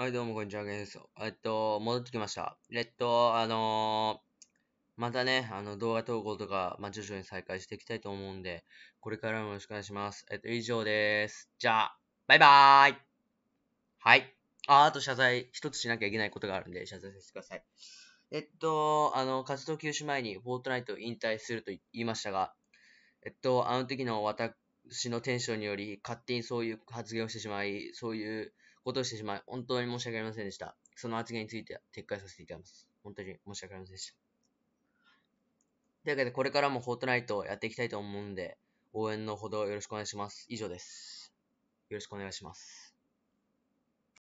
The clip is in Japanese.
はい、どうも、こんにちは、ゲンです。えっと、戻ってきました。えっと、あのー、またね、あの、動画投稿とか、まあ、徐々に再開していきたいと思うんで、これからもよろしくお願いします。えっと、以上です。じゃあ、バイバーイはい。あ、あと謝罪、一つしなきゃいけないことがあるんで、謝罪させてください。えっと、あの、活動休止前に、フォートナイト引退すると言いましたが、えっと、あの時の私のテンションにより、勝手にそういう発言をしてしまい、そういうことをしてしまい、本当に申し訳ありませんでした。その発言については撤回させていただきます。本当に申し訳ありませんでした。というわけで、これからもフォートナイトをやっていきたいと思うんで、応援のほどよろしくお願いします。以上です。よろしくお願いします。